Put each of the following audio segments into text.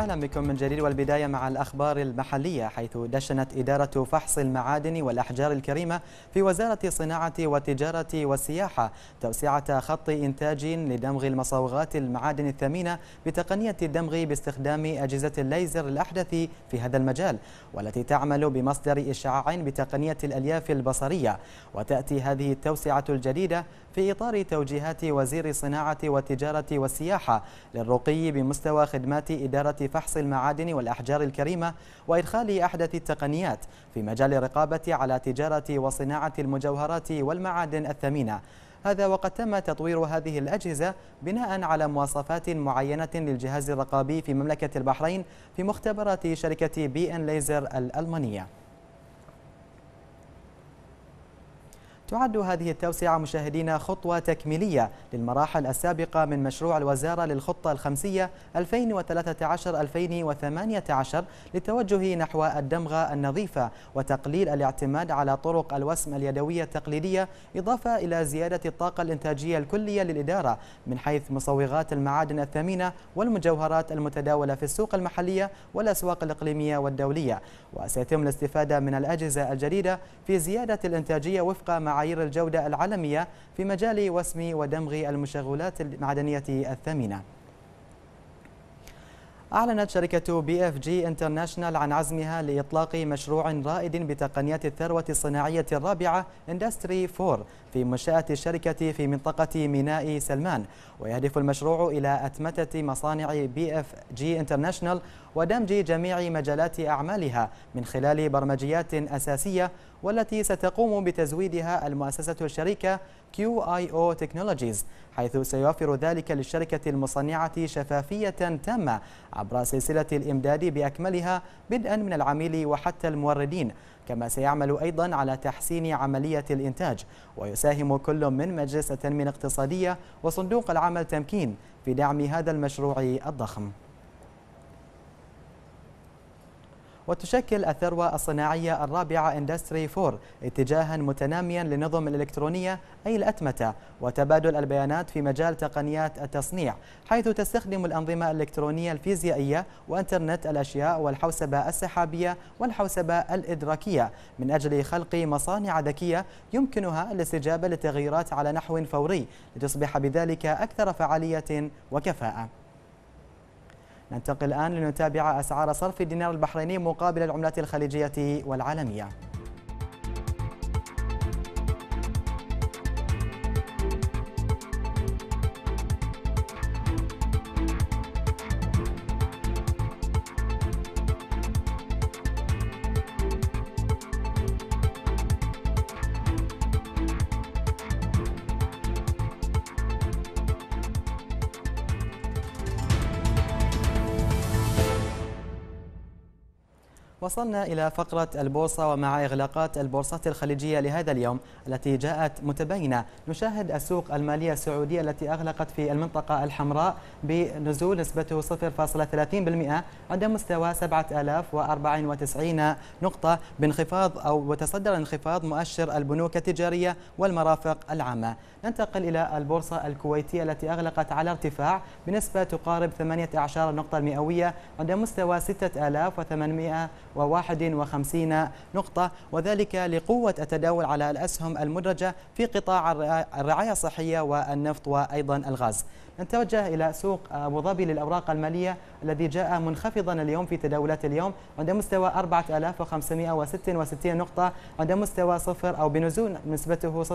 أهلا بكم من جديد والبداية مع الأخبار المحلية حيث دشنت إدارة فحص المعادن والأحجار الكريمة في وزارة صناعة والتجارة والسياحة توسعة خط إنتاج لدمغ المصاوغات المعادن الثمينة بتقنية الدمغ باستخدام أجهزة الليزر الأحدث في هذا المجال والتي تعمل بمصدر إشعاع بتقنية الألياف البصرية وتأتي هذه التوسعة الجديدة في إطار توجيهات وزير صناعة والتجارة والسياحة للرقي بمستوى خدمات إدارة فحص المعادن والأحجار الكريمة وإدخال أحدث التقنيات في مجال الرقابة على تجارة وصناعة المجوهرات والمعادن الثمينة هذا وقد تم تطوير هذه الأجهزة بناء على مواصفات معينة للجهاز الرقابي في مملكة البحرين في مختبرات شركة بي ان ليزر الألمانية تعد هذه التوسعة مشاهدينا خطوة تكميلية للمراحل السابقة من مشروع الوزارة للخطة الخمسية 2013-2018 للتوجه نحو الدمغة النظيفة وتقليل الاعتماد على طرق الوسم اليدوية التقليدية إضافة إلى زيادة الطاقة الإنتاجية الكلية للإدارة من حيث مصوغات المعادن الثمينة والمجوهرات المتداولة في السوق المحلية والأسواق الإقليمية والدولية وسيتم الاستفادة من الأجهزة الجديدة في زيادة الإنتاجية وفق معايير الجودة العالمية في مجال وسم ودمغ المشغولات المعدنية الثمينة أعلنت شركة بي اف جي انترناشنال عن عزمها لإطلاق مشروع رائد بتقنيات الثروة الصناعية الرابعة اندستري 4 في منشأة الشركة في منطقة ميناء سلمان ويهدف المشروع إلى أتمتة مصانع بي اف جي انترناشنال ودمج جميع مجالات أعمالها من خلال برمجيات أساسية والتي ستقوم بتزويدها المؤسسة الشركة او تكنولوجيز حيث سيوفر ذلك للشركة المصنعة شفافية تامة عبر سلسلة الإمداد بأكملها بدءا من العميل وحتى الموردين كما سيعمل أيضا على تحسين عملية الإنتاج ويساهم كل من مجلس التنمية الاقتصادية وصندوق العمل تمكين في دعم هذا المشروع الضخم وتشكل الثروة الصناعية الرابعة اندستري 4 اتجاها متناميا للنظم الإلكترونية أي الأتمتة وتبادل البيانات في مجال تقنيات التصنيع حيث تستخدم الأنظمة الإلكترونية الفيزيائية وإنترنت الأشياء والحوسبة السحابية والحوسبة الإدراكية من أجل خلق مصانع ذكية يمكنها الاستجابة للتغييرات على نحو فوري لتصبح بذلك أكثر فعالية وكفاءة ننتقل الآن لنتابع أسعار صرف الدينار البحريني مقابل العملات الخليجية والعالمية وصلنا إلى فقرة البورصة ومع إغلاقات البورصات الخليجية لهذا اليوم التي جاءت متبينة نشاهد السوق المالية السعودية التي أغلقت في المنطقة الحمراء بنزول نسبته 0.30% عند مستوى 7094 نقطة بانخفاض أو وتصدر انخفاض مؤشر البنوك التجارية والمرافق العامة ننتقل إلى البورصة الكويتية التي أغلقت على ارتفاع بنسبة تقارب 18 نقطة المئوية عند مستوى 6800 51 نقطة وذلك لقوة التداول على الأسهم المدرجة في قطاع الرعاية الصحية والنفط وأيضا الغاز نتوجه إلى سوق أبو ظبي للأوراق المالية الذي جاء منخفضا اليوم في تداولات اليوم عند مستوى 4566 نقطة عند مستوى صفر أو بنزول نسبته 0.24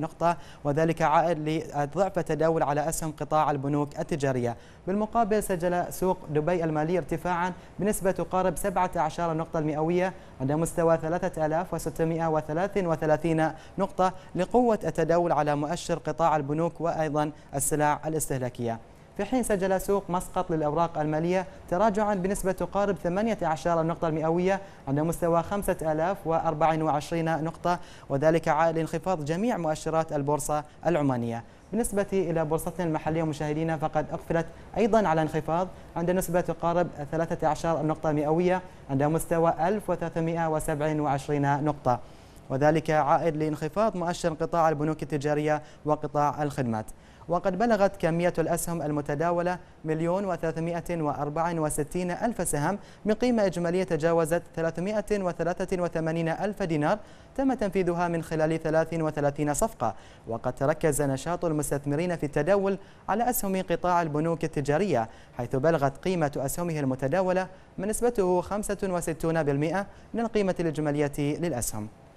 نقطة وذلك عائد لضعف التداول على أسهم قطاع البنوك التجارية بالمقابل سجل سوق دبي المالي ارتفاعا بنسبة بنسبة تقارب 17 نقطة المئوية عند مستوى 3633 نقطة لقوة التداول على مؤشر قطاع البنوك وأيضا السلع الاستهلاكية في حين سجل سوق مسقط للأوراق المالية تراجعا بنسبة تقارب 18 نقطة المئوية عند مستوى 5024 نقطة وذلك عائد لانخفاض جميع مؤشرات البورصة العمانية بالنسبة إلى بورصتنا المحلية مشاهدينا فقد أقفلت أيضا على انخفاض عند نسبة تقارب 13 نقطة مئوية عند مستوى 1327 نقطة وذلك عائد لانخفاض مؤشر قطاع البنوك التجارية وقطاع الخدمات وقد بلغت كمية الأسهم المتداولة مليون وثلاثمائة وأربع وستين ألف سهم بقيمة إجمالية تجاوزت وثمانين ألف دينار تم تنفيذها من خلال 33 صفقة وقد تركز نشاط المستثمرين في التداول على أسهم قطاع البنوك التجارية حيث بلغت قيمة أسهمه المتداولة من نسبته 65% من القيمة الإجمالية للأسهم